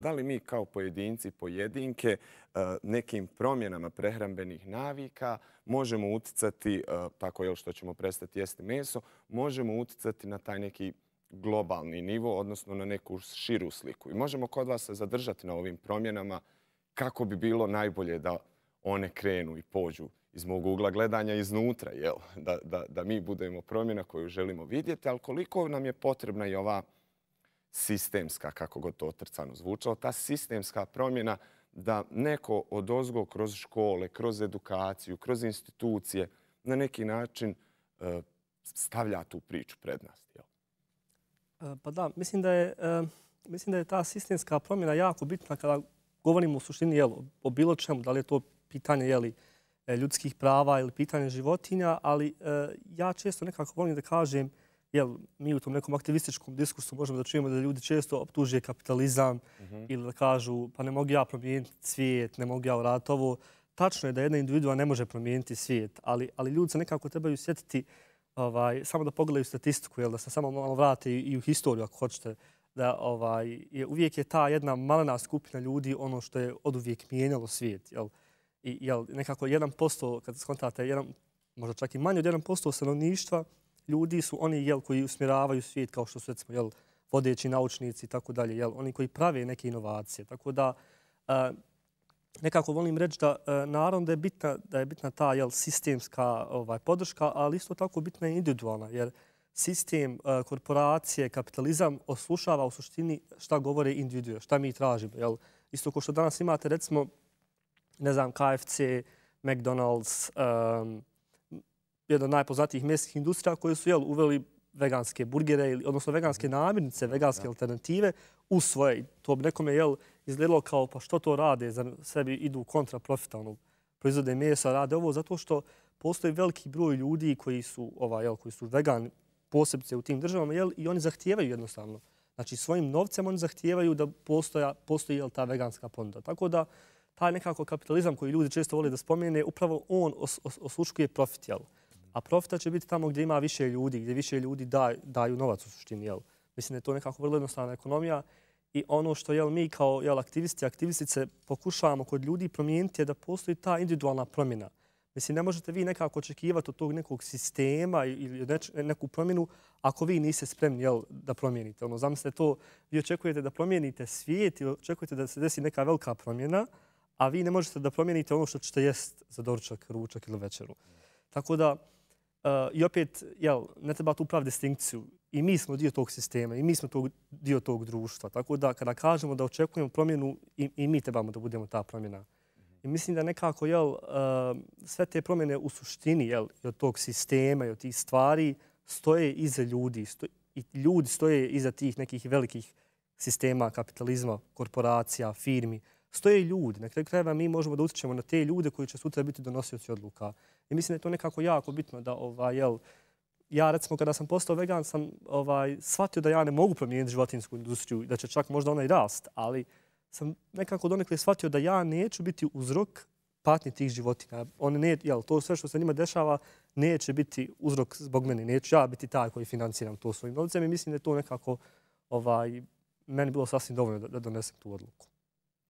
Da li mi kao pojedinci, pojedinke, eh, nekim promjenama prehrambenih navika možemo uticati, eh, tako je što ćemo prestati jesti meso, možemo uticati na taj neki globalni nivo, odnosno na neku širu sliku. I možemo kod vas se zadržati na ovim promjenama kako bi bilo najbolje da one krenu i pođu iz mog ugla gledanja iznutra, jel? Da, da, da mi budemo promjena koju želimo vidjeti, ali koliko nam je potrebna i ova sistemska, kako god to otrcano zvučalo, ta sistemska promjena da neko od ozgo kroz škole, kroz edukaciju, kroz institucije na neki način e, stavlja tu priču pred nas. E, pa da, mislim da, je, e, mislim da je ta sistemska promjena jako bitna kada govorimo o suštini jel, o bilo čemu, da li je to pitanje jeli, ljudskih prava ili pitanje životinja, ali ja često nekako volim da kažem da jel, mi u tom nekom aktivističkom diskursu možemo da čujemo da ljudi često optužuje kapitalizam uh mhm. -huh. ili da kažu pa ne mogu ja promijeniti svijet, ne mogu ja urati ovo. Tačno je da jedna individua ne može promijeniti svijet, ali, ali ljudi se nekako trebaju sjetiti ovaj, samo da pogledaju statistiku, jel, da se samo malo vrate i, i u historiju ako hoćete da ovaj je uvijek je ta jedna malena skupina ljudi ono što je od uvijek mijenjalo svijet jel i jel nekako 1% kad skontate jedan možda čak i manje od 1% stanovništva ljudi su oni jel, koji usmjeravaju svijet kao što su recimo jel, vodeći naučnici i tako dalje, jel, oni koji prave neke inovacije. Tako da e, nekako volim reći da e, naravno da je bitna, da je bitna ta jel, sistemska ovaj podrška, ali isto tako bitna je individualna, jer sistem, e, korporacije, kapitalizam oslušava u suštini šta govore individuje, šta mi tražimo. Jel. Isto kao što danas imate recimo ne znam, KFC, McDonald's, um, jedna od najpoznatijih mjestnih industrija koje su jel, uveli veganske burgere, ili, odnosno veganske mhm. namirnice, veganske alternative u svoje. To bi nekome jel, izgledalo kao pa što to rade, za sebi idu kontra profitalno proizvode mjesa, rade ovo zato što postoji veliki broj ljudi koji su ovaj, jel, koji su vegani posebice u tim državama jel, i oni zahtijevaju jednostavno. Znači svojim novcem oni zahtijevaju da postoja, postoji jel, ta veganska ponuda. Tako da taj nekako kapitalizam koji ljudi često vole da spomene, upravo on osluškuje profit. A profita će biti tamo gdje ima više ljudi, gdje više ljudi daj, daju novac u suštini. Jel? Mislim da je to nekako vrlo jednostavna ekonomija. I ono što jel, mi kao jel, aktivisti i aktivistice pokušavamo kod ljudi promijeniti je da postoji ta individualna promjena. Mislim, ne možete vi nekako očekivati od tog nekog sistema ili neku promjenu ako vi niste spremni jel, da promijenite. Ono, zamislite to, vi očekujete da promijenite svijet i očekujete da se desi neka velika promjena, a vi ne možete da promijenite ono što ćete jest za doručak, ručak ili večeru. Tako da, uh, i opet, jel, ne treba tu pravi distinkciju. I mi smo dio tog sistema, i mi smo tog, dio tog društva. Tako da kada kažemo da očekujemo promjenu, i, i mi trebamo da budemo ta promjena. I mislim da nekako, jel, uh, sve te promjene u suštini, jel, i od tog sistema i od tih stvari, stoje iza ljudi. Sto, I ljudi stoje iza tih nekih velikih sistema kapitalizma, korporacija, firmi. Uh, stoje ljudi. Na kraju krajeva mi možemo da utječemo na te ljude koji će sutra biti donosioci odluka. I mislim da je to nekako jako bitno da, ovaj, jel, ja recimo kada sam postao vegan, sam ovaj, shvatio da ja ne mogu promijeniti životinsku industriju, da će čak možda ona i rast, ali sam nekako donekle shvatio da ja neću biti uzrok patnje tih životinja. One ne, jel, to sve što se njima dešava neće biti uzrok zbog mene. Neću ja biti taj koji financiram to svojim novcem i mislim da je to nekako ovaj, meni bilo sasvim dovoljno da, da donesem tu odluku.